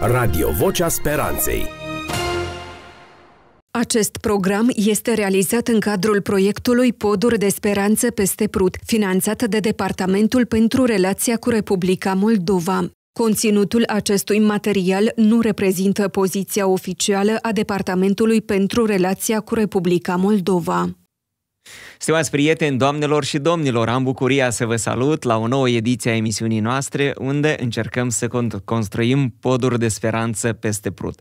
Radio Vocea Speranței acest program este realizat în cadrul proiectului Poduri de Speranță peste Prut, finanțat de Departamentul pentru Relația cu Republica Moldova. Conținutul acestui material nu reprezintă poziția oficială a Departamentului pentru Relația cu Republica Moldova. Stimați prieteni, doamnelor și domnilor, am bucuria să vă salut la o nouă ediție a emisiunii noastre, unde încercăm să construim poduri de speranță peste prut.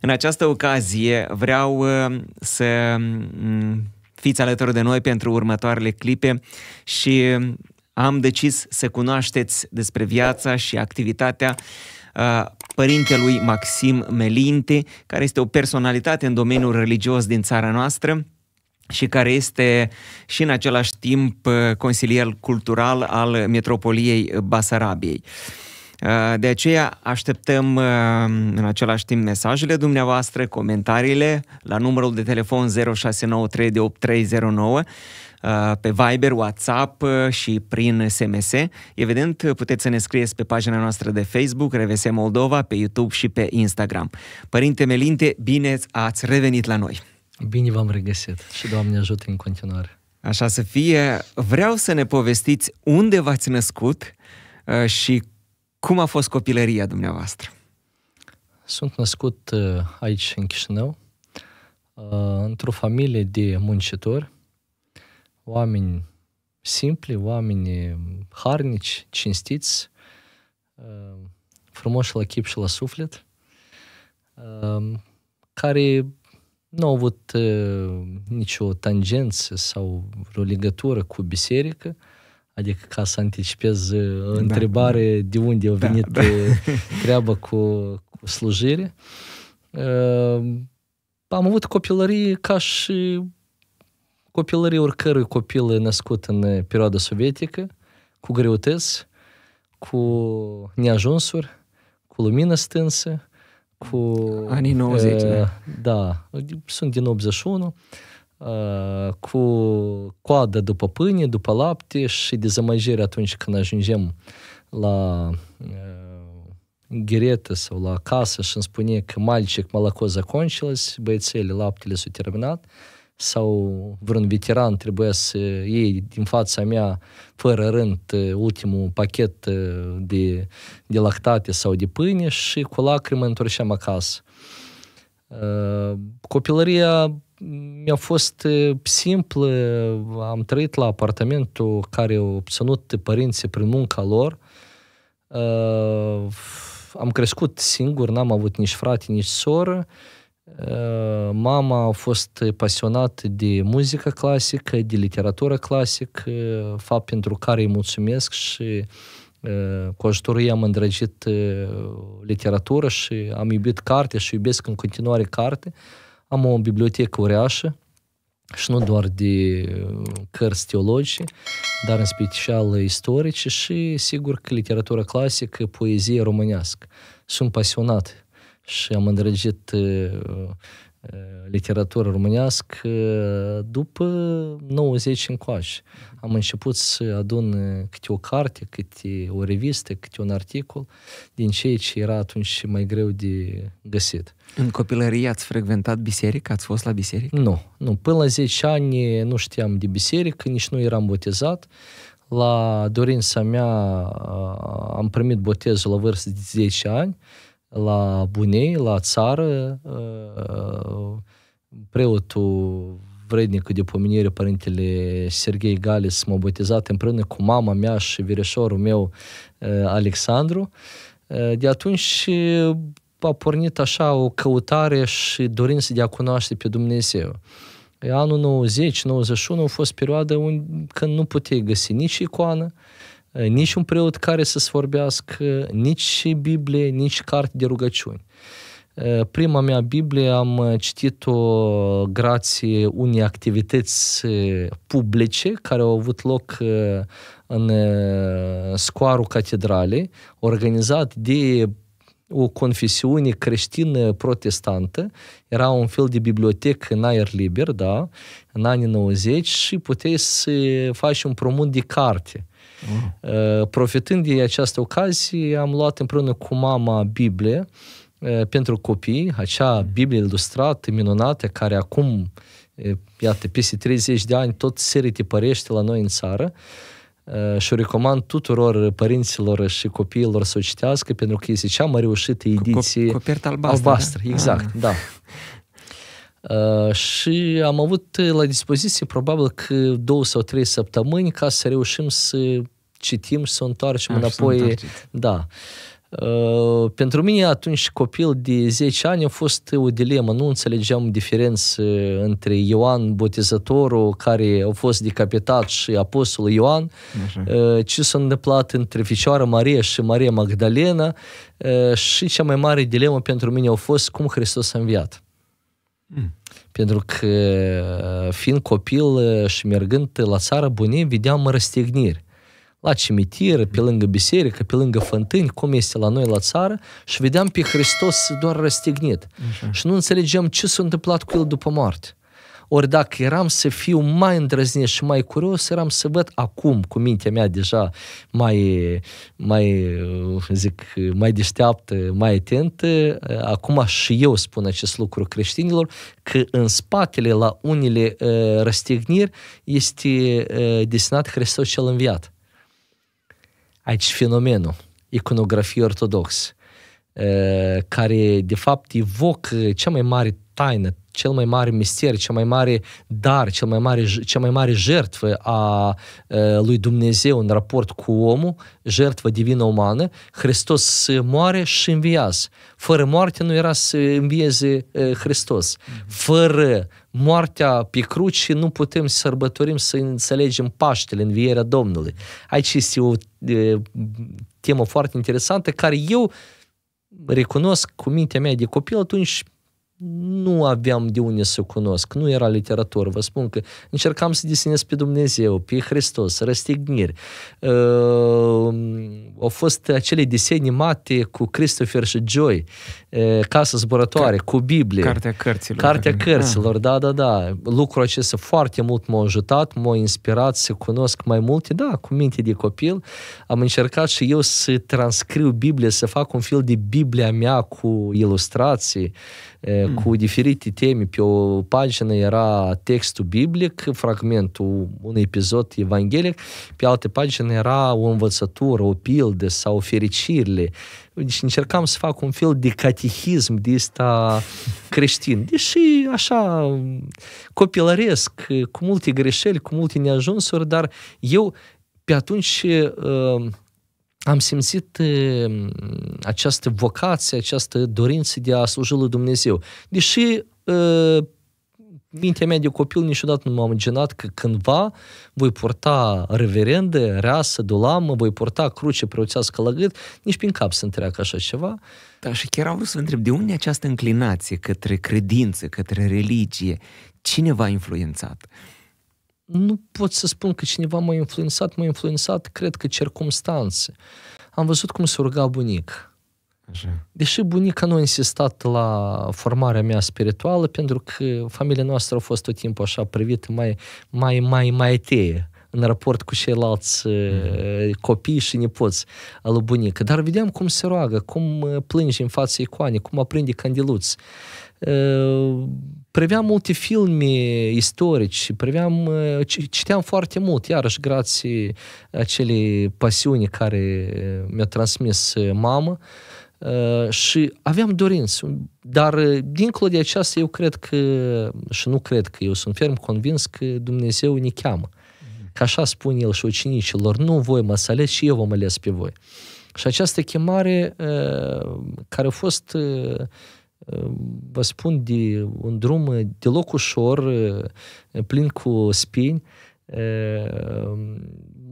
În această ocazie vreau uh, să mm, fiți alături de noi pentru următoarele clipe și uh, am decis să cunoașteți despre viața și activitatea uh, părintelui Maxim Melinte, care este o personalitate în domeniul religios din țara noastră, și care este și în același timp uh, consilier cultural al Metropoliei Basarabiei. Uh, de aceea așteptăm uh, în același timp mesajele dumneavoastră, comentariile la numărul de telefon 0693 pe Viber, WhatsApp și prin SMS. Evident, puteți să ne scrieți pe pagina noastră de Facebook, Revese Moldova, pe YouTube și pe Instagram. Părinte Melinte, bine ați revenit la noi! Bine v-am regăsit și Doamne ajută în continuare. Așa să fie. Vreau să ne povestiți unde v-ați născut uh, și cum a fost copilăria dumneavoastră. Sunt născut uh, aici, în Chișinău, uh, într-o familie de muncitori, oameni simpli, oameni harnici, cinstiți, frumoși la chip și la suflet, care nu au avut uh, nicio tangență sau o legătură cu biserică, adică ca să anticipez uh, da, întrebare da. de unde au da, venit da, da. treaba cu, cu slujire. Uh, am avut copilărie ca și copilărie oricărui copil născut în perioada sovietică, cu greutăți, cu neajunsuri, cu lumină stânsă, cu... Anii 90, uh, eh, da. Da, sunt din 81, uh, eh, cu coadă după pâine, după lapte și dezamăgire atunci când ajungem la uh, gheretă sau la casă și îmi spune că malcic, молоко закончилось, băiețele, laptele s au terminat. Uh, sau vreun veteran trebuia să iei din fața mea fără rând eh, ultimul pachet eh, de, de lactate sau de pâine și cu lacrimi întorceam acasă. Eh, copilăria mi-a fost simplă, am trăit la apartamentul care au obținut părinții prin munca lor. Am crescut singur, n-am avut nici frate, nici soră. Mama э, a fost pasionată de muzică clasică, de literatură clasică, fapt pentru care îi mulțumesc și cu ajutorul ei am îndrăgit literatură și am iubit carte și iubesc în continuare carte. Am o bibliotecă uriașă și nu doar de cărți teologice, dar în special istorice și sigur că literatura clasică, poezie românească. Sunt pasionat și am îndrăgit uh, uh, literatură românească uh, după 90 încoace. Am început să adun câte o carte, câte o revistă, câte un articol din ceea ce era atunci mai greu de găsit. În copilărie ați frecventat biserică? Ați fost la biserică? Nu, nu. Până la 10 ani nu știam de biserică, nici nu eram botezat. La dorința mea am primit botezul la vârstă de 10 ani la Bunei, la țară, ă, preotul vrednic de pomenire, părintele Serghei Galis, m-a botezat împreună cu mama mea și vireșorul meu, ă, Alexandru. Ă, de atunci a pornit așa o căutare și dorință de a cunoaște pe Dumnezeu. Anul 90-91 a fost perioada când nu puteai găsi nici icoană, Eh, nici un preot care să-ți vorbească, nici Biblie, nici carte de rugăciuni. Eh, prima mea Biblie am eh, citit-o grație unei activități publice care au avut loc în scoarul catedralei, organizat de o confesiune creștină protestantă, era un fel de bibliotecă în aer liber, da, în anii 90 și puteai să faci un promut de carte. Uh. Profitând de această ocazie, am luat împreună cu mama Biblie uh, pentru copii, acea Biblie ilustrată, minunată, care acum, uh, iată, peste 30 de ani, tot se retipărește la noi în țară uh, și o recomand tuturor părinților și copiilor să o citească, pentru că este cea mai reușită ediție Coperta albastră, albastră da? exact, ah. da. Uh, și am avut la dispoziție probabil că două sau trei săptămâni ca să reușim să citim și să o întoarcem ah, înapoi. Da. Uh, pentru mine atunci copil de 10 ani a fost o dilemă, nu înțelegeam diferență între Ioan Botezătorul care a fost decapitat și apostolul Ioan, Așa. Uh, ce s-a întâmplat între Fecioară Maria și Maria Magdalena uh, și cea mai mare dilemă pentru mine a fost cum Hristos a înviat. Mm. Pentru că fiind copil și mergând la țară bunie, vedeam răstigniri la cimitir, pe lângă biserică, pe lângă fântâni, cum este la noi la țară și vedeam pe Hristos doar răstignit. Așa. Și nu înțelegem ce s-a întâmplat cu el după moarte. Ori dacă eram să fiu mai îndrăznit și mai curios, eram să văd acum, cu mintea mea deja mai, mai uh, zic, mai deșteaptă, mai atentă, uh, acum și eu spun acest lucru creștinilor, că în spatele la unele uh, răstigniri este uh, destinat Hristos cel înviat aici fenomenul, iconografie ortodoxă, eh, care de fapt evocă cea mai mare taină cel mai mare mister, cel mai mare dar, cel mai mare, cea mai mare jertfă a lui Dumnezeu în raport cu omul, jertfă divină umană, Hristos moare și înviază. Fără moarte nu era să învieze Hristos. Mhm. Fără moartea pe cruci nu putem să sărbătorim, să înțelegem Paștele, învierea Domnului. Aici este o e, temă foarte interesantă care eu recunosc cu mintea mea de copil atunci nu aveam de unde să cunosc, nu era literatură. Vă spun că încercam să desenez pe Dumnezeu, pe Hristos, răstigniri. Uh, au fost acele desene mate cu Christopher și Joy, uh, Casa zburătoare, Car- cu Biblie. Cartea cărților. Cartea da. cărților, da, da, da. Lucrul acesta foarte mult m-a ajutat, m-a inspirat să cunosc mai multe, da, cu minte de copil. Am încercat și eu să transcriu Biblie, să fac un fel de Biblia mea cu ilustrații. Uh, mm. cu diferite teme. Pe o pagină era textul biblic, fragmentul un episod evanghelic, pe alte pagină era o învățătură, o pildă sau fericirile. Deci încercam să fac un fel de catehism de asta creștin. Deși așa copilăresc, cu multe greșeli, cu multe neajunsuri, dar eu pe atunci uh, am simțit această vocație, această dorință de a sluji lui Dumnezeu. Deși mintea mea de copil niciodată nu m-am imaginat că cândva voi purta reverende, reasă, dulamă, voi purta cruce preoțească la gât, nici prin cap să întreacă așa ceva. Da, și chiar am vrut să întreb, de unde această înclinație către credință, către religie? Cine v-a influențat? Uh, nu pot să spun că cineva m-a influențat, m-a influențat, cred că, circumstanțe. Am văzut cum se urga bunic. Așa. Deși bunica nu a insistat la formarea mea spirituală, pentru că familia noastră a fost tot timpul așa privită mai, mai, mai, mai teie în raport cu ceilalți mm. copii și nepoți al bunică. Dar vedeam cum se roagă, cum eh, plânge în fața icoanei, cum aprinde candeluți eh, priveam multe filme istorici, priveam, uh, citeam foarte mult, iarăși grație acelei pasiuni care mi-a transmis uh, mamă uh, și aveam dorință, Dar, dincolo de aceasta, eu cred că, și nu cred că, eu sunt ferm convins că Dumnezeu ne cheamă. Mhm. Că așa spune El și ucenicilor, nu voi mă să ales și eu vă mă ales pe voi. Și această chemare care a fost vă spun, de un drum deloc ușor, plin cu spini,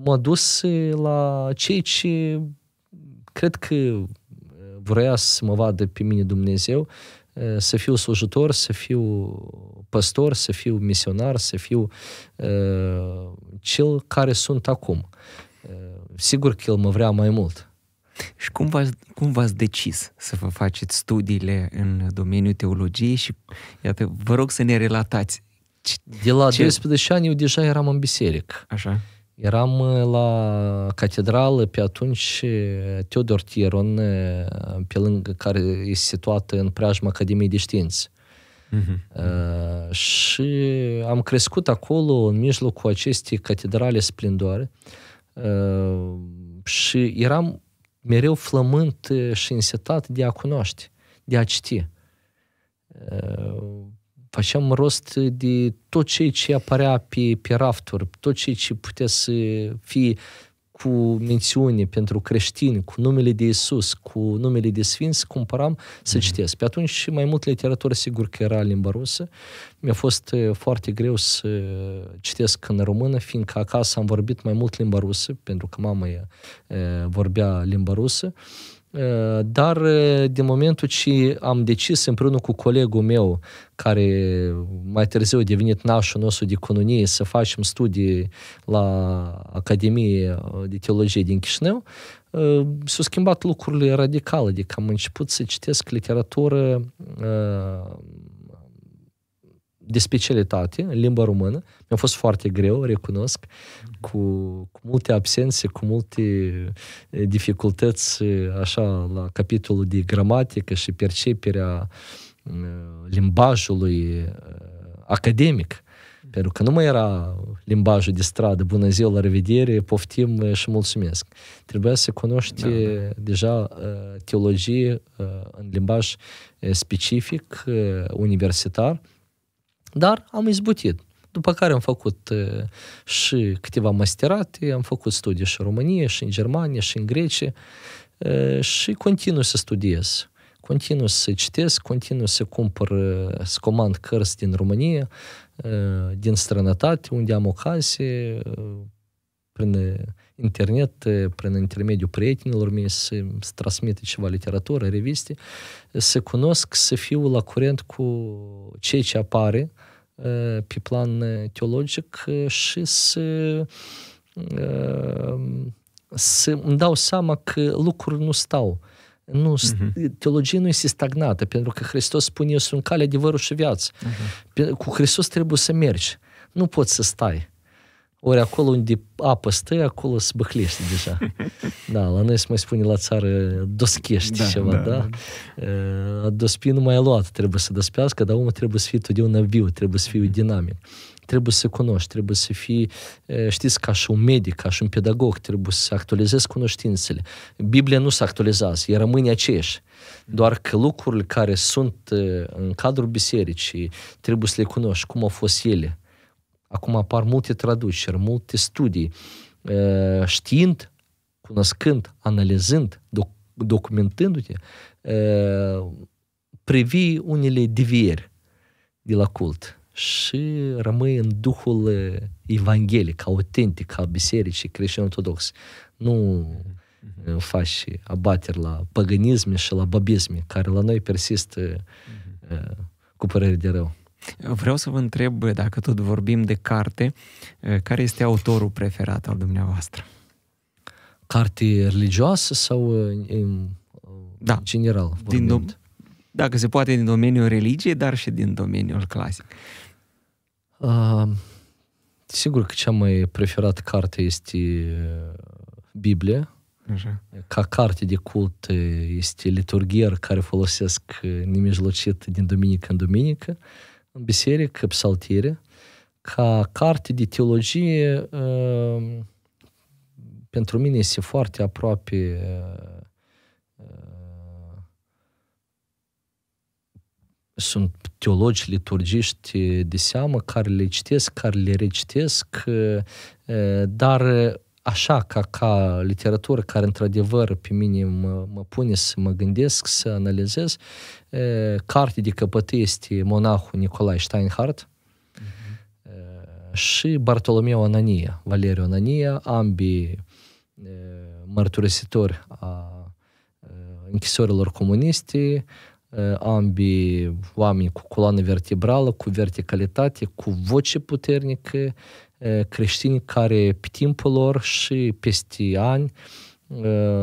m-a dus la cei ce cred că vrea să mă vadă pe mine Dumnezeu, să fiu slujitor, să fiu păstor, să fiu misionar, să fiu uh, cel care sunt acum. Uh, sigur că el mă vrea mai mult, și cum v-ați, cum v-ați decis să vă faceți studiile în domeniul teologiei și, iată, vă rog să ne relatați. Ce, De la ce... 12 ani eu deja eram în biserică. Așa. Eram uh, la catedrală pe atunci uh, Teodor Tiron, uh, pe lângă care este situată în preajma Academiei de Științe. Uh-huh. Uh, și am crescut acolo, în mijlocul acestei catedrale splendoare. Uh, și eram mereu flământ și însetat de a cunoaște, de a citi. Făceam rost de tot ceea ce apărea pe, pe rafturi, tot ceea ce putea să fie cu mențiuni pentru creștini, cu numele de Isus, cu numele de Sfinți, cumpăram să mm-hmm. citesc. Pe atunci mai mult literatură sigur că era limba rusă. Mi-a fost uh, foarte greu să citesc în română, fiindcă acasă am vorbit mai mult limba rusă, pentru că mama e, uh, vorbea limba rusă. Eh, dar eh, din momentul ce am decis împreună cu colegul meu, care mai târziu a devenit nașul nostru de economie, să facem studii la Academie eh, de Teologie din Chișinău, s-au schimbat lucrurile radicale, adică am început să citesc literatură de specialitate în limba română. Mi-a fost foarte greu, recunosc, cu, cu multe absențe, cu multe dificultăți, așa, la capitolul de gramatică și perceperea limbajului academic. Pentru că nu mai era limbajul de stradă, bună ziua, la revedere, poftim și mulțumesc. Trebuia să cunoști da, da. deja teologie în limbaj specific, universitar, dar am izbutit. După care am făcut uh, și câteva masterate, am făcut studii și în România, și în Germania, și în Grecia uh, și continuu să studiez. continuu să citesc, continuu să cumpăr, uh, să comand cărți din România, din străinătate, unde am ocazie, prin internet, prin intermediul prietenilor mei, să, să ceva literatură, reviste, să cunosc, să fiu la curent cu ceea ce apare pe plan teologic și să să îmi dau seama că lucruri nu stau. Nu, uh-huh. Teologia nu este stagnată, pentru că Hristos spune, eu sunt calea, adevărul și viață. Uh-huh. Cu Hristos trebuie să mergi. Nu poți să stai. Ori acolo unde apă stă, acolo se băhlește deja. Da, la noi se mai spune la țară doschești da, ceva, da? da? da. Eh, a dospi nu mai luat, trebuie să dospească, dar omul trebuie să fie totdeauna viu, trebuie să fie dinamic. Trebuie să cunoști, trebuie să fii, eh, știți, ca și un medic, ca și un pedagog, trebuie să actualizezi cunoștințele. Biblia nu se actualizează, ea rămâne aceeași. Doar că lucrurile care sunt eh, în cadrul bisericii, trebuie să le cunoști, cum au fost ele, Acum apar multe traduceri, multe studii. Știind, cunoscând, analizând, doc- documentându-te, privi unele devieri de la cult și rămâi în duhul evanghelic, autentic, al bisericii creștine ortodoxe. Nu mm-hmm. faci abateri la paganisme și la babisme, care la noi persistă mm-hmm. cu părere de rău. Vreau să vă întreb, dacă tot vorbim de carte, eh, care este autorul preferat al dumneavoastră? Carte religioasă sau eh, în da. general? Din dom- dacă se poate, din domeniul religiei, dar și din domeniul clasic. Uh, sigur că cea mai preferată carte este eh, Biblia. Așa. Ca carte de cult este liturgier care folosesc nemijlocit din duminică în duminică. Uh, în biserică, psaltire, ca carte de teologie uh, pentru mine este foarte aproape uh, sunt teologi liturgiști de seamă care le citesc, care le recitesc, uh, dar așa ca, ca literatură care într-adevăr pe mine mă, mă pune să mă gândesc, să analizez. E, carte de căpătă este monahul Nicolae Steinhardt uh-huh. și Bartolomeu Anania, Valeriu Anania, ambii e, mărturisitori a e, închisorilor comuniste, ambii oameni cu coloană vertebrală, cu verticalitate, cu voce puternică, creștini care pe timpul lor și peste ani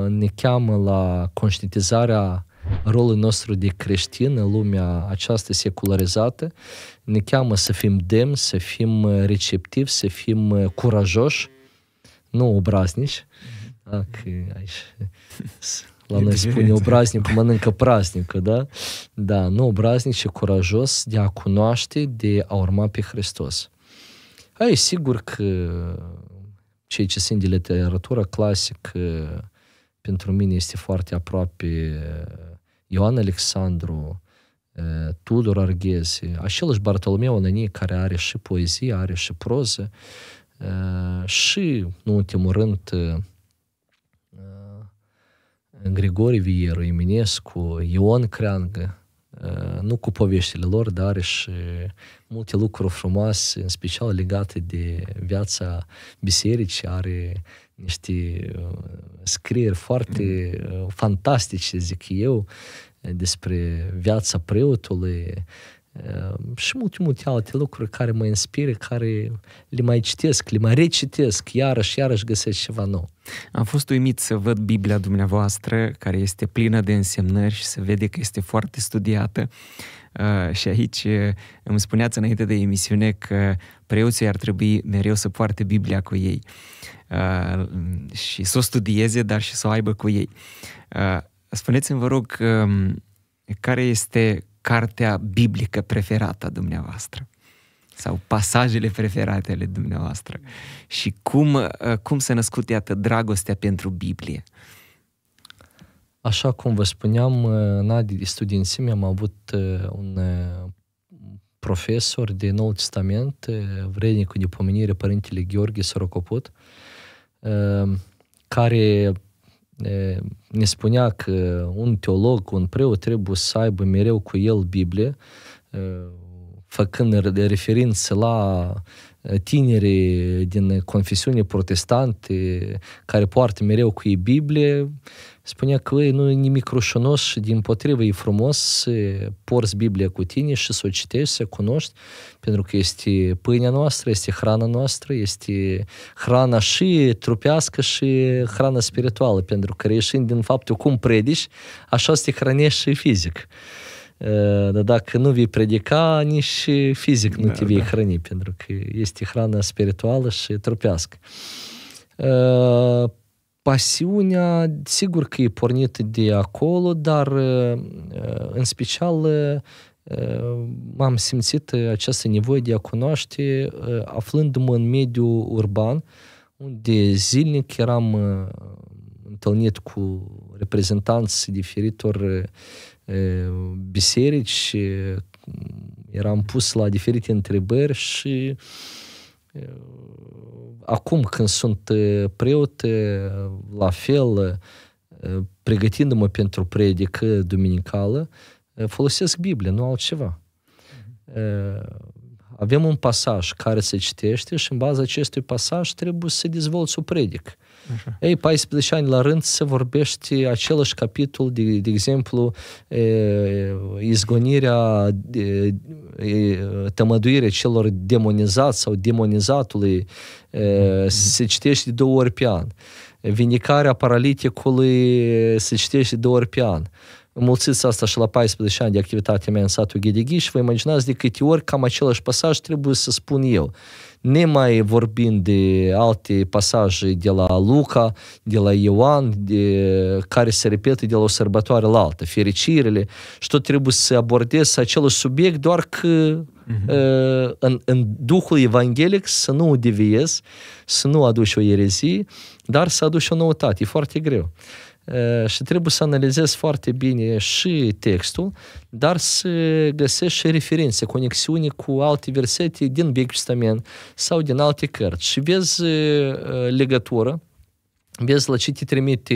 ne cheamă la conștientizarea rolul nostru de creștin în lumea aceasta secularizată, ne cheamă să fim demni, să fim receptivi, să fim curajoși, nu obraznici. Da, mhm. că aici, la noi spune obraznicul mănâncă praznică, da? Da, nu obraznic, ci curajos de a cunoaște, de a urma pe Hristos. Ai, sigur că cei ce sunt de literatură clasic pentru mine este foarte aproape eh, Ioan Alexandru, eh, Tudor Arghezi, același Bartolomeu Ananie care are și poezie, are și proză eh, și, nu ultimul rând, Grigori Vieru, Eminescu, Ion Creangă, Uh, nu cu poveștile lor, dar și uh, multe lucruri frumoase, în special legate de viața bisericii, are niște uh, scrieri foarte mm-hmm. fantastice, zic eu, despre viața preotului, Ehm, și multe, multe alte lucruri care mă inspiră, care le mai citesc, le mai recitesc, iarăși, iarăși găsesc ceva nou. Am fost uimit să văd Biblia dumneavoastră, care este plină de însemnări și se vede că este foarte studiată. Ehm, și aici eh, îmi spuneați înainte de emisiune că preoții ar trebui mereu să poarte Biblia cu ei ehm, și să o studieze, dar și să o aibă cu ei. spuneți-mi, vă rog, care este cartea biblică preferată a dumneavoastră? sau pasajele preferate ale dumneavoastră și cum, uh, cum s-a născut, iată, dragostea pentru Biblie. Așa cum vă spuneam, uh, în anii de studențime am avut uh, un profesor de Noul Testament, vrednicul de pomenire, Părintele Gheorghe Sorocoput, care ne spunea că un teolog, un preot trebuie să aibă mereu cu el Biblie, făcând referință la Eh, tineri din confesiune protestante care poartă mereu cu ei Biblie, spunea că ei nu e nimic rușinos și din potrivă e frumos să porți Biblia cu tine și să o citești, să o cunoști, pentru că este pâinea noastră, este hrana noastră, este hrana și trupească și hrana spirituală, pentru că reșind din faptul cum predici, așa se hrănești și fizic. Dar dacă nu vei predica, nici fizic nu da, te vei da. hrăni, pentru că este hrana spirituală și trupească. Pasiunea, sigur că e pornită de acolo, dar în special m-am simțit această nevoie de a cunoaște aflându-mă în mediul urban, unde zilnic eram întâlnit cu reprezentanți diferitor biserici, eram pus la diferite întrebări și acum când sunt preot, la fel, pregătindu-mă pentru predică duminicală, folosesc Biblia, nu altceva. Avem un pasaj care se citește și în baza acestui pasaj trebuie să dezvolți o predică. Așa. Ei, 14 ani la rând se vorbește același capitol, de, de exemplu, e, izgonirea, e, tămăduirea celor demonizați sau demonizatului, e, mhm. se citește două ori pe an. Vindicarea paraliticului se citește două ori pe an mulțiți asta și la 14 ani de activitate mea în satul și vă imaginați de câte ori cam același pasaj trebuie să spun eu nemai vorbind de alte pasaje de la Luca, de la Ioan, de, care se repetă de la o sărbătoare la alta, fericirile, și tot trebuie să abordez același subiect, doar că Uh-huh. În, în Duhul Evanghelic să nu deviez, să nu aduci o erezie, dar să aduci o noutate. E foarte greu. Eh, și trebuie să analizezi foarte bine și textul, dar să găsești și referințe, conexiuni cu alte versete din Vechiul Testament sau din alte cărți și vezi eh, legătură vezi la ce te trimite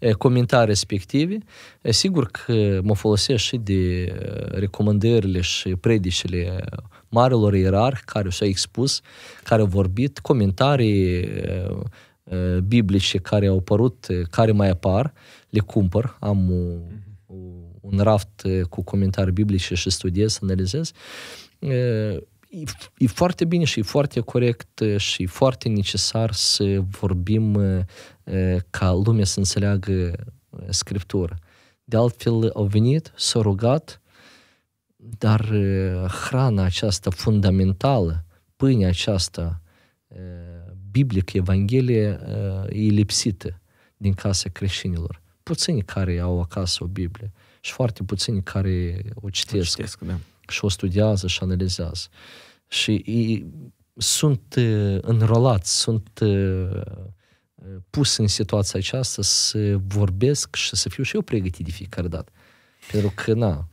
eh, comentarii respective. Sigur că mă folosesc și de recomandările și predicile marilor ierarhi care și-au expus, care au vorbit, comentarii Uh, biblice care au apărut, uh, care mai apar, le cumpăr. Am un, mhm. un raft uh, cu comentarii biblice și studiez, analizez. E, e foarte bine și e foarte corect și e foarte necesar să vorbim ca lumea să înțeleagă Scriptură. De altfel, au venit, s-au rugat, dar hrana aceasta fundamentală, pâinea aceasta biblică, Evanghelie, uh, e lipsită din casa creștinilor. Puțini care au acasă o Biblie și foarte puțini care o citesc, o citesc da. și o studiază și analizează. Și e, sunt uh, înrolați, sunt uh, pus în situația aceasta să vorbesc și să fiu și eu pregătit de fiecare dată. Pentru că, na,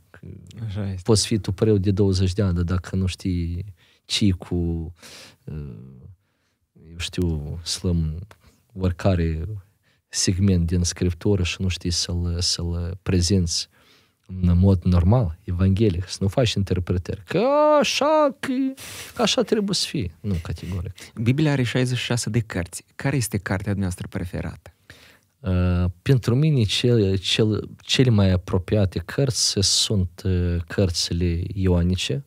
Așa este. poți fi tu preu de 20 de ani, dar dacă nu știi ce cu eu știu, slăm oricare segment din scriptură și nu știi să-l, să-l prezinți în mod normal, evanghelic, să nu faci interpretări. Că așa, că, că așa trebuie să fie. Nu, categoric. Biblia are 66 de cărți. Care este cartea noastră preferată? Uh, pentru mine, cel, cel, cele mai apropiate cărți sunt uh, cărțile ionice,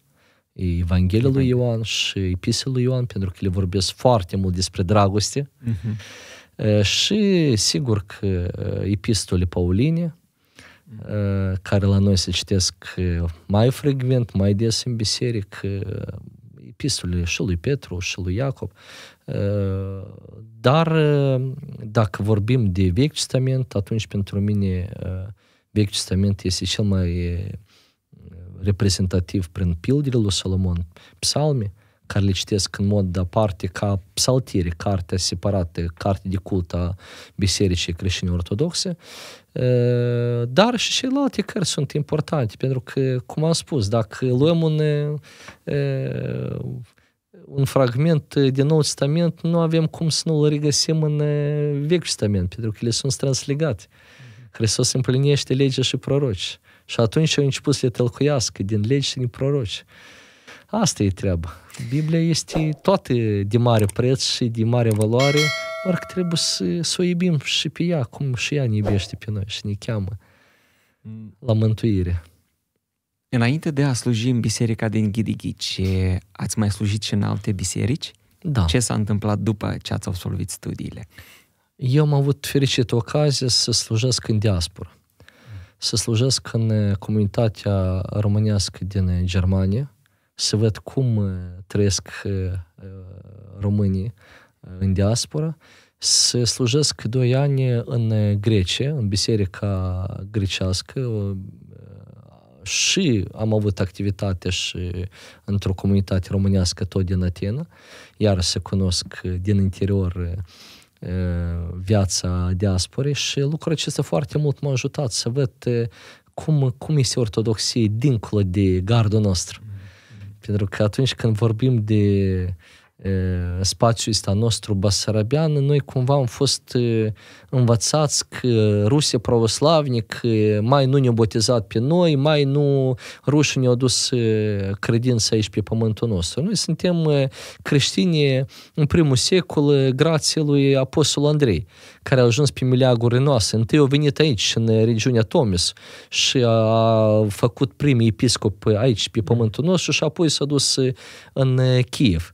Evanghelia lui Ioan și Epistul lui Ioan, pentru că le vorbesc foarte mult despre dragoste. Uh-huh. Și sigur că Epistole э, Pauline, э, care la noi se citesc mai frecvent, mai des în biserică, epistole și lui Petru și lui Iacob. Dar dacă vorbim de Vechi Testament, atunci pentru mine Vechi Testament este cel mai reprezentativ prin pildele lui Solomon, psalmi, care le citesc în mod de aparte ca psaltire, carte separată, carte de cult a bisericii creștine ortodoxe, dar și celelalte cărți sunt importante, pentru că, cum am spus, dacă luăm un, un fragment din Nou Testament, nu avem cum să nu-l regăsim în Vechiul Testament, pentru că ele sunt strâns legate. Mhm. Hristos împlinește legea și proroci. Și atunci au început să le tălcuiască din legi și din proroci. Asta e treaba. Biblia este toată de mare preț și de mare valoare, doar că trebuie să, să o iubim și pe ea, cum și ea ne iubește pe noi și ne cheamă la mântuire. Înainte de a sluji în biserica din Ghidighici, ați mai slujit și în alte biserici? Da. Ce s-a întâmplat după ce ați absolvit studiile? Eu am avut fericită ocazie să slujesc în diaspora să slujesc în eh, comunitatea românească din eh, Germania, să văd cum eh, trăiesc românii în diaspora, să slujesc doi ani în Grecia, în biserica grecească, și am avut activitate și într-o comunitate românească tot din Atena, iar să cunosc din interior Uh, viața diasporei și lucrul acesta foarte mult m-a ajutat să văd uh, cum, cum este ortodoxie dincolo de gardul nostru. Mm. Pentru că atunci când vorbim de uh, spațiul ăsta nostru basarabian, noi cumva am fost învățați că Rusia pravoslavnic mai nu ne a botezat pe noi, mai nu rușii ne-au dus credința aici pe pământul nostru. Noi suntem creștini în primul secol grație lui Apostol Andrei, care a ajuns pe miliagurile noastre. Întâi au venit aici, în regiunea Tomis și a făcut primii episcop aici, pe pământul nostru și apoi s-a dus în Kiev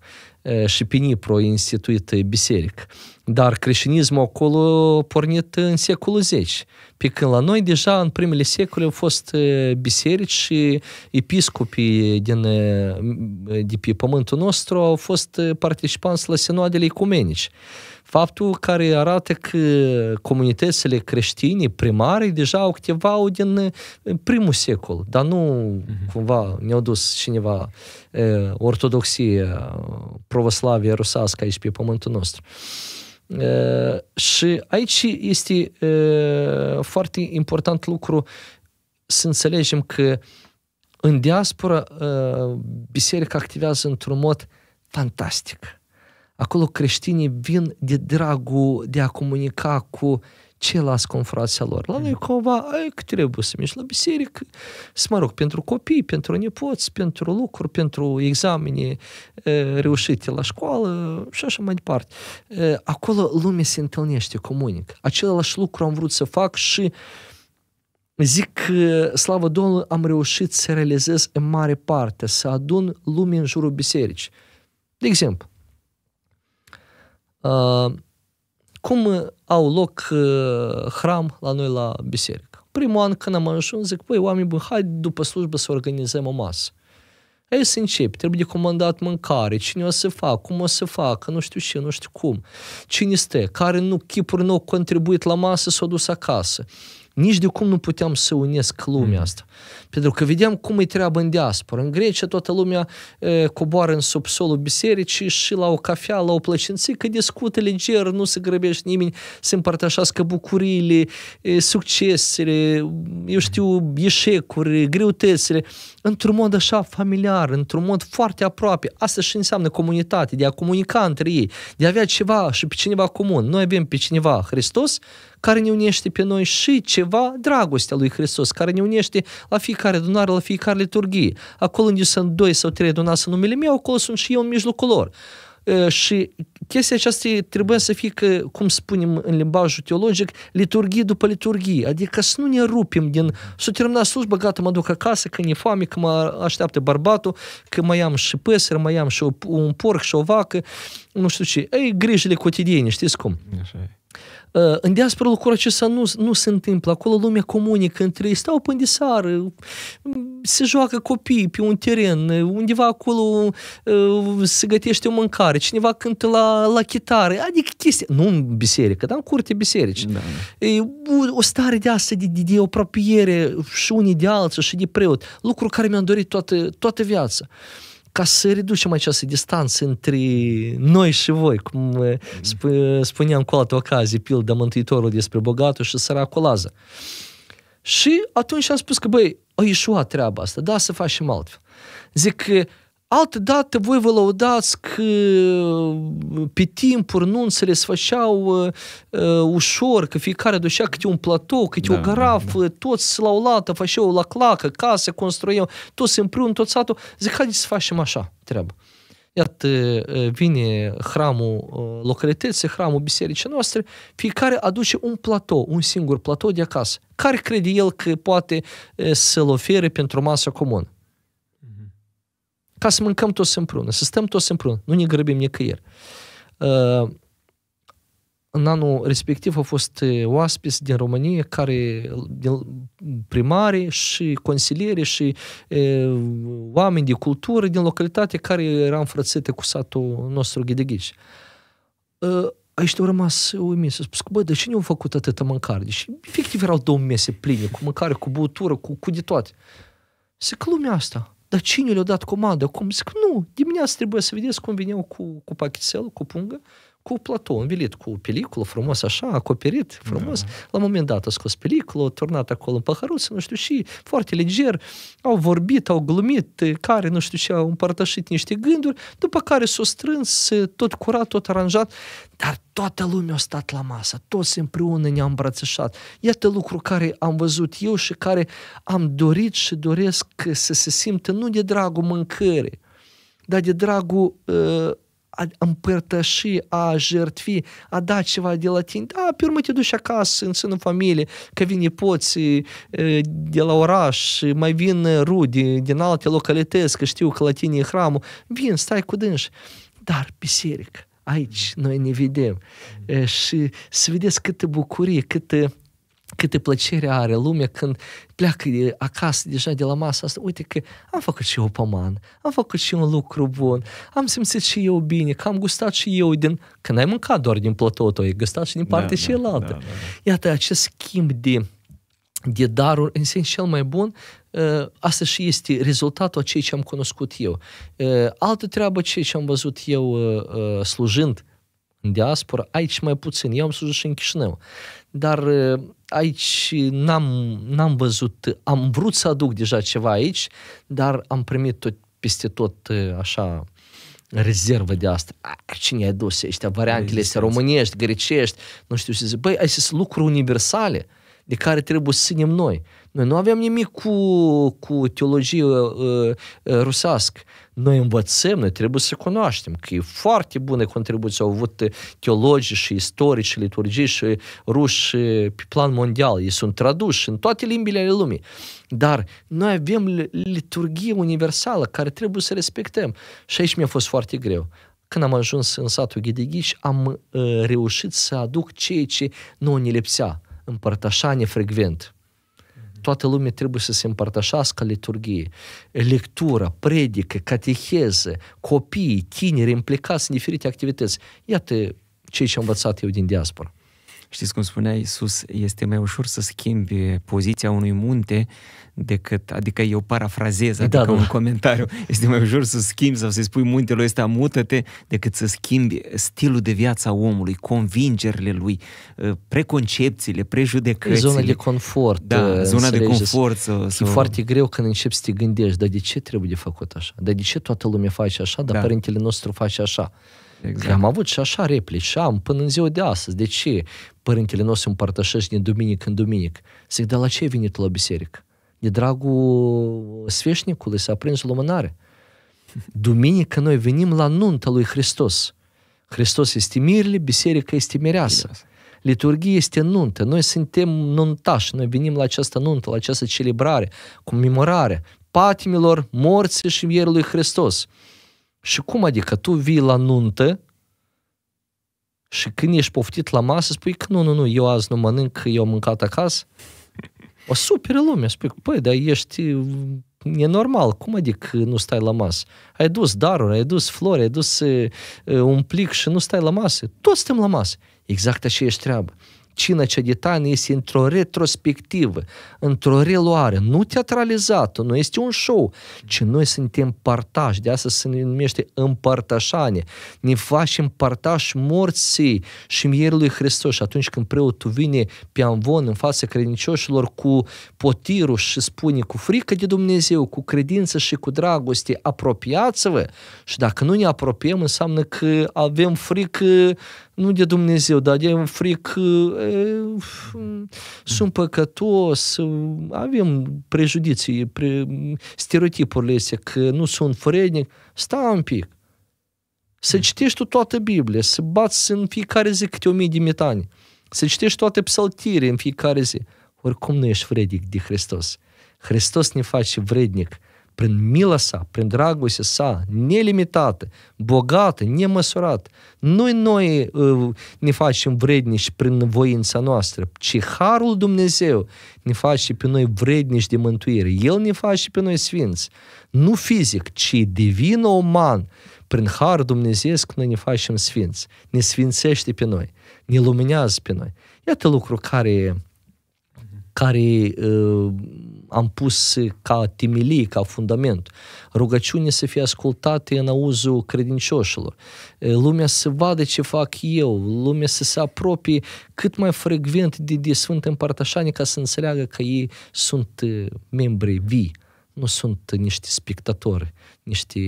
și Pinipro instituită biserică. Dar creștinismul acolo pornit în secolul X. Pe când la noi deja în primele secole au fost biserici și episcopii din, de pe pământul nostru au fost participanți la sinoadele ecumenici faptul care arată că comunitățile creștine primare deja au câteva din eh, primul secol, dar nu uh-huh. cumva ne-au dus cineva e, eh, ortodoxie eh, provoslavie rusească aici pe pământul nostru. E, și aici este e, foarte important lucru să înțelegem că în diaspora biserica activează într-un mod fantastic. Acolo creștinii vin de dragul de a comunica cu ceilalți confrația lor. La noi mm. cumva, ai că trebuie să mergi la biserică, să mă rog, pentru copii, pentru nepoți, pentru lucruri, pentru examene reușite la școală și așa mai departe. acolo lumea se întâlnește, comunică. Același lucru am vrut să fac și zic că, slavă Domnului, am reușit să realizez în mare parte, să adun lumea în jurul bisericii. De exemplu, Uh, cum au loc uh, hram la noi la biserică. Primul an când am ajuns, zic, păi, oameni buni, hai după slujbă să organizăm o masă. Ei să începi, trebuie de comandat mâncare, cine o să fac, cum o să facă, nu știu ce, nu știu cum, cine stă, care nu, chipuri nu au contribuit la masă, s-au dus acasă. Nici de cum nu puteam să unesc lumea mm. asta. Pentru că vedeam cum e treaba în diaspora. În Grecia toată lumea e, coboară în subsolul bisericii și la o cafea, la o plăcințică, discută leger, nu se grăbește nimeni să împărtășească bucuriile, e, succesele, eu știu, eșecuri, greutățile, într-un mod așa familiar, într-un mod foarte aproape. Asta și înseamnă comunitate, de a comunica între ei, de a avea ceva și pe cineva comun. Noi avem pe cineva Hristos care ne unește pe noi și ceva dragostea lui Hristos, care ne unește la fiecare adunare, la fiecare liturghie. Acolo unde sunt doi sau trei adunați în numele meu, acolo sunt și eu în mijlocul lor. Și chestia aceasta trebuie să fie, că, cum spunem în limbajul teologic, liturghie după liturghie, adică să nu ne rupim din, să termina slujba, gata, mă duc acasă, că mi-e foame, că mă așteaptă bărbatul, că mai am și păsări, mai am și un porc și o vacă, nu știu ce, ei, grijile cotidiene, știți cum? Așa e. Ă, în diaspora lucrul acesta nu, nu se întâmplă. Acolo lumea comunică între ei, stau până de seară, se joacă copii pe un teren, undeva acolo ă, se gătește o mâncare, cineva cântă la, la chitară, adică chestia, nu în biserică, dar în curte biserici. Da. O stare de asta, de, de, de apropiere și unii de alții și de preot, lucru care mi-am dorit toată, toată viața. Uh, ca să reducem această distanță între noi și voi, cum uh, mhm. sp- uh, spuneam cu altă ocazie, pildă Mântuitorul despre bogatul și săracul Și atunci am spus că, băi, a ieșuat treaba asta, da, să facem altfel. Zic, că Altă dată voi vă lăudați că uh, pe timpuri nunțele se făceau uh, uh, ușor, că fiecare dușea câte un platou, câte da, o garafă, da, da. toți la lată făceau la clacă, case construiau, toți împreună, tot satul. Zic, haideți să facem așa treabă. Iată, uh, vine hramul localității, hramul bisericii noastre, fiecare aduce un platou, un singur platou de acasă. Care crede el că poate să-l ofere pentru masă comună? ca să mâncăm toți împreună, să stăm toți împreună, nu ne grăbim nicăieri. Uh, în anul respectiv au fost uh, oaspeți din România care primari și consilieri și e, uh, oameni de cultură din localitate care erau înfrățite cu satul nostru Ghideghici. Aici au rămas uimiți. Au spus că, bă, de ce nu au făcut atâta mâncare? Deci, efectiv, erau două mese pline, cu mâncare, cu băutură, cu, cu de toate. că lumea asta dar cine le-a dat comandă? Cum zic? Nu, dimineața trebuie să vedeți cum veneau cu, cu pachetel, cu pungă cu platou învelit, cu peliculă frumos așa, acoperit frumos. Da. La un moment dat a scos peliculă, a turnat acolo în paharuță, nu știu, și foarte leger, au vorbit, au glumit, care, nu știu ce, au împărtășit niște gânduri, după care s-au strâns, tot curat, tot aranjat, dar toată lumea a stat la masă, toți împreună ne-am îmbrățișat. Iată lucru care am văzut eu și care am dorit și doresc să se simtă nu de dragul mâncării, dar de dragul uh, a împărtăși, a jertfi, a da ceva de la tine. Da, pe urmă te duci acasă, în sânul familie, că vin poți de la oraș, mai vin rudi din alte localități, că știu că la tine e hramul. Vin, stai cu dânși. Dar biserică, aici noi ne vedem. Și să vedeți câtă bucurie, câtă câte plăcere are lumea când pleacă acasă deja de la masa asta, uite că am făcut și eu pomană, am făcut și un lucru bun, am simțit și eu bine, că am gustat și eu din, că n-ai mâncat doar din platou ai gustat și din da, partea da, cealaltă. Da, da, da. Iată, acest schimb de, de daruri, în sens cel mai bun, ă, asta și este rezultatul a ceea ce am cunoscut eu. Ă, altă treabă, ceea ce am văzut eu ă, slujind în diaspora, aici mai puțin, eu am slujit și în Chișinău dar uh, aici n-am, n-am văzut, am vrut să aduc deja ceva aici, dar am primit tot, peste tot uh, așa rezervă de asta. A, cine ai dus ăștia variantele astea românești, grecești, nu știu ce zic. Băi, astea sunt lucruri universale de care trebuie să ținem noi. Noi nu avem nimic cu, cu teologie uh, uh, rusească. Noi învățăm, noi trebuie să cunoaștem că e foarte bună contribuție au avut teologii și istorici și liturgii și ruși pe plan mondial. Ei sunt traduși în toate limbile ale lumii. Dar noi avem liturghie universală care trebuie să respectăm. Și aici mi-a fost foarte greu când am ajuns în satul Ghideghiș, am uh, reușit să aduc ceea ce nu ne lipsea, împărtășanie frecvent toată lumea trebuie să se împărtășească liturghie, lectură, predică, catecheze, copii, tineri implicați în diferite activități. Iată ce ce am învățat eu din diaspora. Știți cum spunea Iisus, este mai ușor să schimbi poziția unui munte decât, adică eu parafrazez, da, adică da, da. un comentariu, este mai ușor să schimbi sau să-i spui muntelui ăsta mută-te decât să schimbi stilul de viață a omului, convingerile lui, ă, preconcepțiile, prejudecățile. Zona de confort. Da, ă, zona de confort. Să, să... E foarte greu când începi să te gândești, dar de ce trebuie de făcut așa? Dar de ce toată lumea face așa, dar da. părintele nostru face așa? Exact. am avut și așa replici și am până în ziua de astăzi. De ce părintele nostru împărtășește din duminic în duminic? Zic, de la ce ai venit la biserică? De dragul sfeșnicului să aprinzi lumânare. Duminică noi venim la nunta lui Hristos. Hristos este mirile, biserica este mireasă. mireasă. Liturghie este nuntă. Noi suntem nuntași, noi venim la această nuntă, la această celebrare, cu memorare patimilor, morții și vierii lui Hristos. Și cum adică tu vii la nuntă și când ești poftit la masă spui că nu, nu, nu, eu azi nu mănânc, că eu am mâncat acasă. O superă lume spui, păi, dar ești mm, e normal, cum adică nu stai la masă? Ai dus daruri, ai dus flori, ai dus uh, un plic și nu stai la masă? Toți suntem la masă. Exact așa ești treabă de taină este într-o retrospectivă, într-o reluare, nu teatralizată, nu este un show, ci noi suntem partași, de asta se numește împărtășane. Ne facem partași morții și mierii lui Hristos. Și atunci când preotul vine pe amvon în fața credincioșilor cu potirul și spune cu frică de Dumnezeu, cu credință și cu dragoste, apropiați-vă și dacă nu ne apropiem, înseamnă că avem frică nu de Dumnezeu, dar de un fric, e, sunt păcătos, avem prejudiții, pre, stereotipurile astea, că nu sunt frednic, sta un pic. Să citești tu toată Biblia, să bați în fiecare zi câte o mie de metani, să citești toate psaltirii în fiecare zi. Oricum nu ești vrednic de Hristos. Hristos ne face vrednic prin mila sa, prin dragoste sa, nelimitată, bogată, nemăsurată. Nu noi uh, ne facem vrednici prin voința noastră, ci Harul Dumnezeu ne face pe noi vrednici de mântuire. El ne face pe noi sfinți. Nu fizic, ci divin uman. Prin harul Dumnezeu, noi ne facem sfinți. Ne sfințește pe noi. Ne luminează pe noi. Iată lucru care, care uh, am pus ca temelii, ca fundament. Rugăciunea să fie ascultate în auzul credincioșilor. Lumea să vadă ce fac eu, lumea să se apropie cât mai frecvent de, de Sfânt Împărtășani ca să înțeleagă că ei sunt membri vii, nu sunt niște spectatori, niște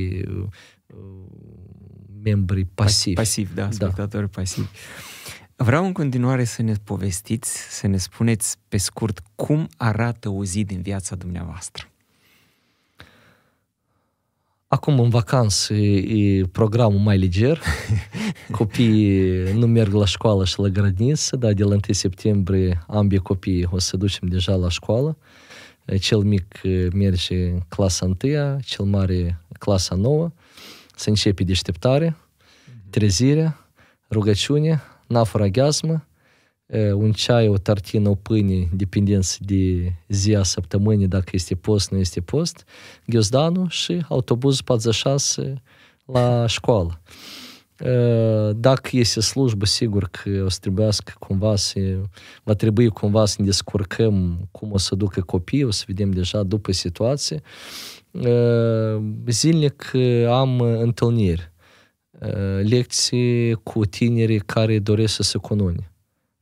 membri pasivi. Pasivi, da, da. spectatori da. pasivi. Vreau în continuare să ne povestiți, să ne spuneți pe scurt cum arată o zi din viața dumneavoastră. Acum în vacanță e programul mai liger. Copiii nu merg la școală și la grădiniță, dar de la 1 septembrie ambii copii o să ducem deja la școală. Cel mic merge în clasa 1, cel mare clasa 9. Se începe deșteptare, trezirea, rugăciune, n gheazmă, un ceai, o tartină, o pâine, dependență de zi, a săptămânii, dacă este post, nu este post, ghiozdanul și autobuzul 46 la școală. Dacă este slujbă, sigur că o să trebuiască cumva să, va trebui cumva să ne descurcăm cum o să ducă copiii, o să vedem deja după situație. Zilnic am întâlniri Uh, lecții cu tinerii care doresc să se cunune.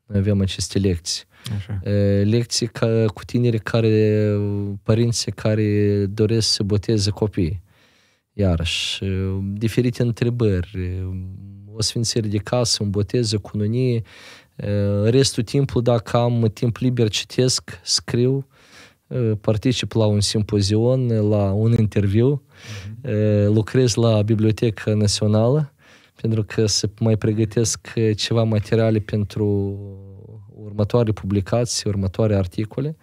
Noi avem aceste lecții. Așa. Uh, lecții ca, cu tineri care, părinții care doresc să boteze copii. Iarăși, uh, diferite întrebări, o sfințire de casă, un botez, cununie. Restul timpului, dacă am timp liber, citesc, scriu, Э, particip la un simpozion, la un interviu, mhm. э, lucrez la Biblioteca Națională pentru că să mai pregătesc eh, ceva materiale pentru următoare publicații, următoare articole.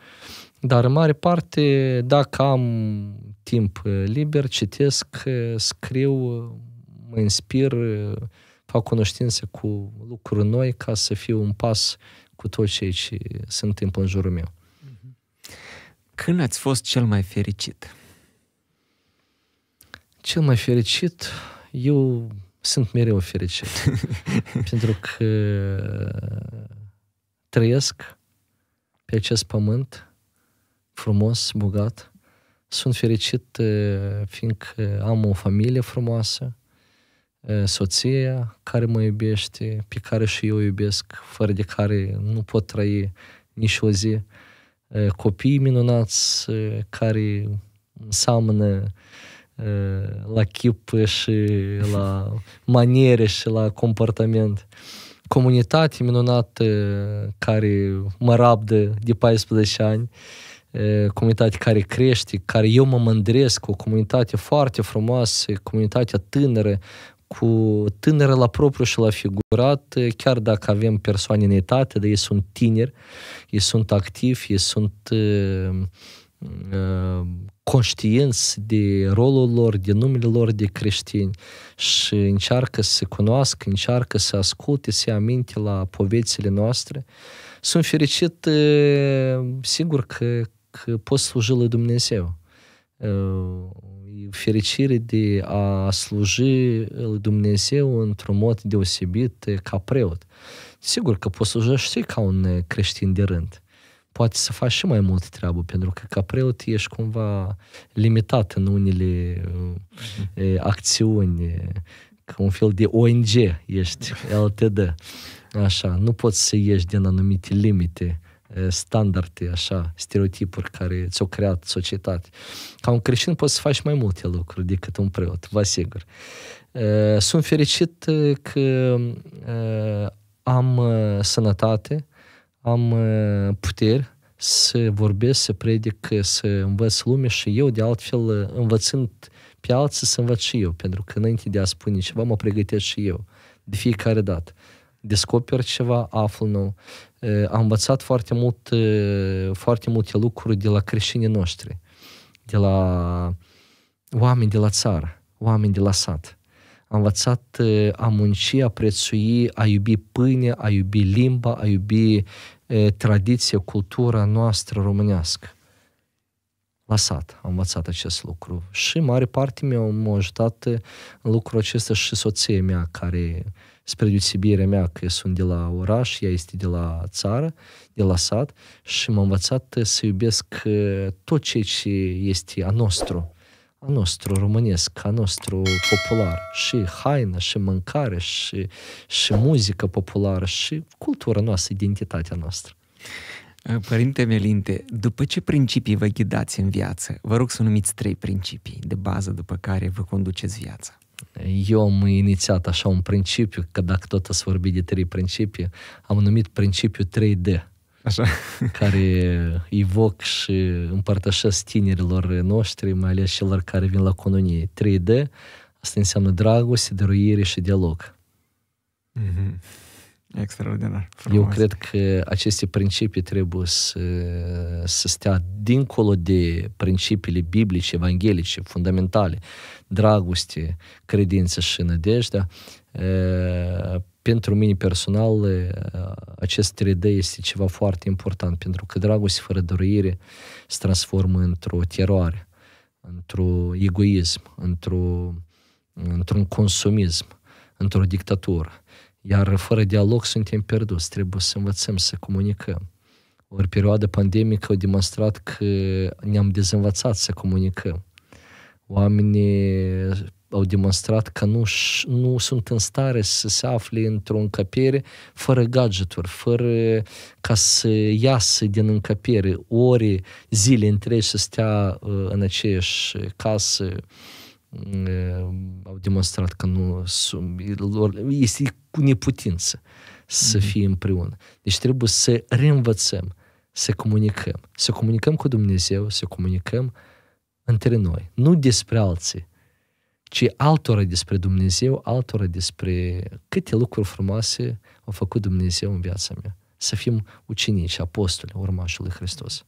Dar, în mare parte, dacă am timp eh, liber, citesc, eh, scriu, mă inspir, fac cunoștințe cu lucruri noi ca să fiu un pas cu tot ceea ce se întâmplă în jurul meu. Când ați fost cel mai fericit? Cel mai fericit, eu sunt mereu fericit. pentru că trăiesc pe acest pământ frumos, bogat. Sunt fericit eh, fiindcă am o familie frumoasă, eh, soția care mă iubește, pe care și eu iubesc, fără de care nu pot trăi nici o zi copii minunați care înseamnă la chip și la maniere și la comportament. Comunitate minunată care mă rabdă de 14 ani, comunitate care crește, care eu mă mândresc, o comunitate foarte frumoasă, comunitatea tânără, cu tânără la propriu și la figurat, chiar dacă avem persoane în etate, dar ei sunt tineri, ei sunt activi, ei sunt uh, uh, conștienți de rolul lor, de numele lor de creștini și încearcă să se cunoască, încearcă să asculte, să aminte la povețile noastre. Sunt fericit, uh, sigur că, că pot sluji lui Dumnezeu. Uh, fericire de a sluji lui Dumnezeu într-un mod deosebit ca preot. Sigur că poți să și ca un creștin de rând. Poate să faci și mai mult treabă, pentru că ca preot ești cumva limitat în unele e, acțiuni, ca un fel de ONG ești, LTD. Așa, nu poți să ieși din anumite limite standarde, așa, stereotipuri care ți-au creat societate. Ca un creștin poți să faci mai multe lucruri decât un preot, vă asigur. Sunt fericit că am sănătate, am puteri să vorbesc, să predic, să învăț lume și eu, de altfel, învățând pe alții, să învăț și eu, pentru că înainte de a spune ceva, mă pregătesc și eu, de fiecare dată. Descoper ceva, aflu nou Eh, am învățat foarte, mult, eh, foarte multe lucruri de la creștinii noștri, de la oameni de la țară, oameni de la sat. Am învățat eh, a munci, a prețui, a iubi pâine, a iubi limba, a iubi tradiție, cultura noastră românească. La sat am învățat acest lucru și mare parte mi-a, a ajutat în lucrul acesta și soția mea care spre deosebire mea că sunt de la oraș, ea este de la țară, de la sat și m am învățat să iubesc uh, tot ceea ce este a nostru, a nostru românesc, a nostru popular și haină, și mâncare, și, și muzică populară, și cultura noastră, identitatea noastră. Uh, Părinte Melinte, după ce principii vă ghidați în viață, vă rog să numiți trei principii de bază după care vă conduceți viața eu am inițiat așa un principiu, că dacă tot ați vorbit de trei principii, am numit principiul 3D. Așa. care evoc și împărtășesc tinerilor noștri, mai ales celor care vin la cununie. 3D, asta înseamnă dragoste, dăruire și dialog. Mm-hmm. Extraordinar. Frumos. Eu cred că aceste principii trebuie să, să stea dincolo de principiile biblice, evanghelice, fundamentale dragoste, credință și nădejdea. Pentru mine personal, acest 3D este ceva foarte important, pentru că dragoste fără dorire se transformă într-o teroare, într un egoism, într un într-un consumism, într-o dictatură. Iar fără dialog suntem pierduți, trebuie să învățăm să comunicăm. Ori perioada pandemică a demonstrat că ne-am dezînvățat să comunicăm Oamenii au demonstrat că nu, nu sunt în stare să se afle într-o încăpere fără gadgeturi, fără ca să iasă din încăpere ore, zile întregi să stea uh, în aceeași casă mm, au demonstrat că nu sunt este cu neputință să mm-hmm. fie împreună. Deci trebuie să reînvățăm, să comunicăm. Să comunicăm cu Dumnezeu, să comunicăm uh, între noi, nu despre alții, ci altora despre Dumnezeu, altora despre câte lucruri frumoase a făcut Dumnezeu în viața mea. Să fim ucenici, apostoli, urmașul lui Hristos.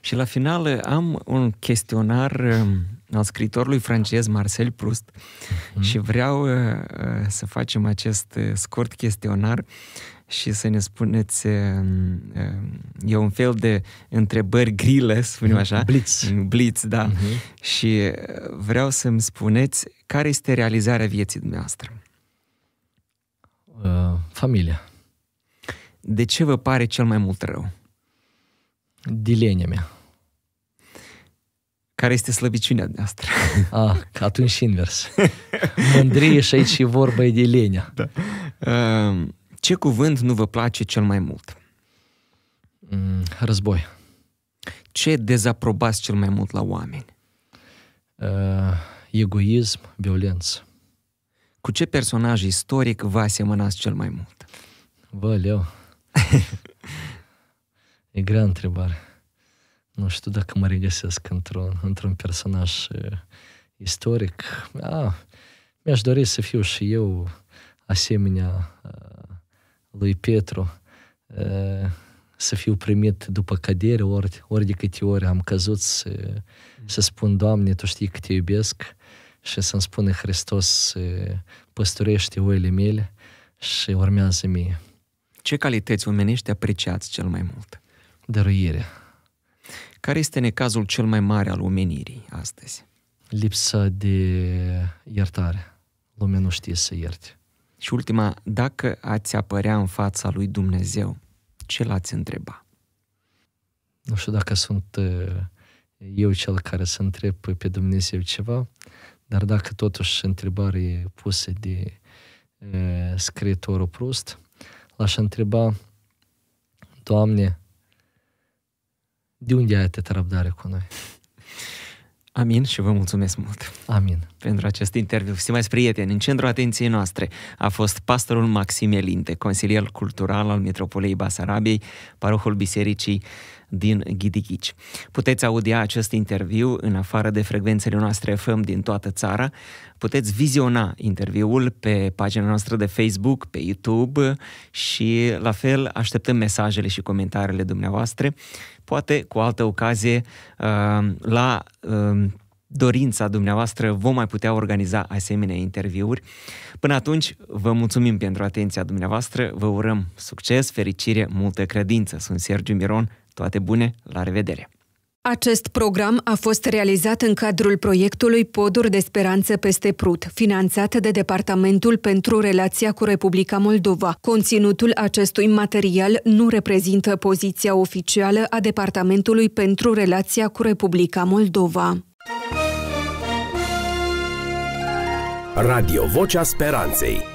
Și la final am un chestionar um, al scritorului francez Marcel Proust mm-hmm. și vreau uh, uh, să facem acest uh, scurt chestionar și să ne spuneți, um, um, e un fel de întrebări grile, spunem mm-hmm. așa. Blitz. Mm, blitz, da. Uh-huh. Și uh, vreau să-mi spuneți care este realizarea vieții dumneavoastră. Uh, familia. De ce vă pare cel mai mult rău? Dilenia mea. Care este slăbiciunea noastră? Ah, atunci invers. Mândrie și aici e vorba e de lenia. Da. Uh, ce cuvânt nu vă place cel mai mult? Mm, război. Ce dezaprobați cel mai mult la oameni? Uh, egoism, violență. Cu ce personaj istoric vă asemănați cel mai mult? Vă leu. e grea întrebare. Nu știu dacă mă regăsesc într-un, într-un personaj uh, istoric. Ah, mi-aș dori să fiu și eu asemenea uh, lui Petru să fiu primit după cădere, ori, ori de câte ori am căzut să, să spun, Doamne, Tu știi că Te iubesc și să-mi spune Hristos, păstorește oile mele și urmează mie. Ce calități omenești apreciați cel mai mult? Dăruire. Care este necazul cel mai mare al omenirii astăzi? Lipsa de iertare. Lumea nu știe să ierte. Și ultima, dacă ați apărea în fața lui Dumnezeu, ce l-ați întreba? Nu știu dacă sunt eh, eu cel care să întreb pe Dumnezeu ceva, dar dacă totuși întrebarea e pusă de e, eh, scriitorul Prust, l-aș întreba, Doamne, de unde ai atât răbdare cu noi? Amin și vă mulțumesc mult. Amin. Pentru acest interviu. Stimați prieteni, în centrul atenției noastre a fost pastorul Maxim Elinte, consilier cultural al Metropolei Basarabiei, parohul bisericii din Ghidichici. Puteți audia acest interviu în afară de frecvențele noastre FM din toată țara. Puteți viziona interviul pe pagina noastră de Facebook, pe YouTube și la fel așteptăm mesajele și comentariile dumneavoastră poate cu altă ocazie uh, la uh, dorința dumneavoastră vom mai putea organiza asemenea interviuri. Până atunci, vă mulțumim pentru atenția dumneavoastră, vă urăm succes, fericire, multă credință. Sunt Sergiu Miron, toate bune, la revedere! Acest program a fost realizat în cadrul proiectului Poduri de Speranță peste Prut, finanțat de Departamentul pentru Relația cu Republica Moldova. Conținutul acestui material nu reprezintă poziția oficială a Departamentului pentru Relația cu Republica Moldova. Radio Vocea Speranței